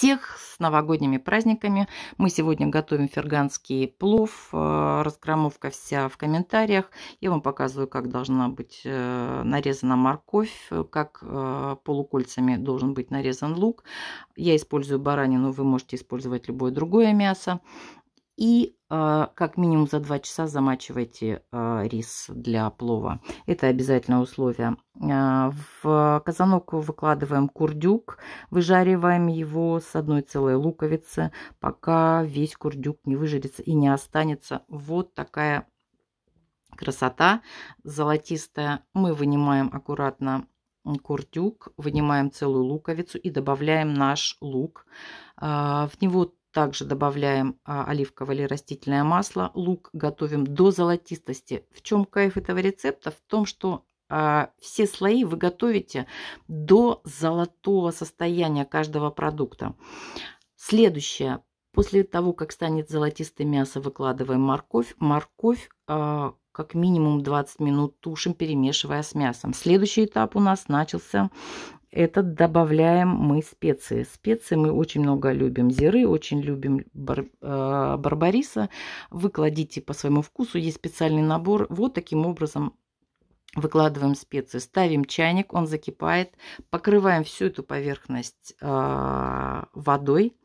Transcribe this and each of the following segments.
всех с новогодними праздниками. Мы сегодня готовим ферганский плов. Э, Разгромовка вся в комментариях. Я вам показываю, как должна быть э, нарезана морковь, как э, полукольцами должен быть нарезан лук. Я использую баранину, вы можете использовать любое другое мясо. И а, как минимум за 2 часа замачивайте а, рис для плова. Это обязательное условие. А, в казанок выкладываем курдюк, выжариваем его с одной целой луковицы, пока весь курдюк не выжарится и не останется. Вот такая красота золотистая. Мы вынимаем аккуратно курдюк, вынимаем целую луковицу и добавляем наш лук. В него также добавляем а, оливковое или растительное масло. Лук готовим до золотистости. В чем кайф этого рецепта? В том, что а, все слои вы готовите до золотого состояния каждого продукта. Следующее. После того, как станет золотистое мясо, выкладываем морковь. Морковь э, как минимум 20 минут тушим, перемешивая с мясом. Следующий этап у нас начался этот добавляем мы специи. Специи мы очень много любим. Зиры, очень любим бар, э, барбариса. Вы кладите по своему вкусу. Есть специальный набор. Вот таким образом выкладываем специи. Ставим чайник, он закипает. Покрываем всю эту поверхность э, водой.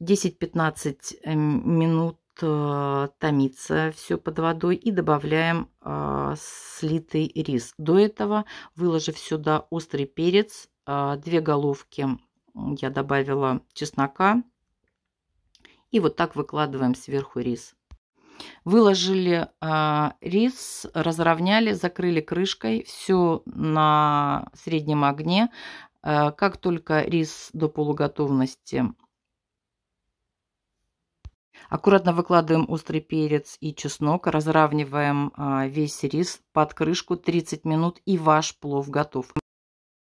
10-15 э, минут э, томиться все под водой и добавляем э, слитый рис. До этого выложив сюда острый перец, э, две головки я добавила чеснока и вот так выкладываем сверху рис. Выложили э, рис, разровняли, закрыли крышкой, все на среднем огне. Э, как только рис до полуготовности Аккуратно выкладываем острый перец и чеснок, разравниваем а, весь рис под крышку 30 минут и ваш плов готов.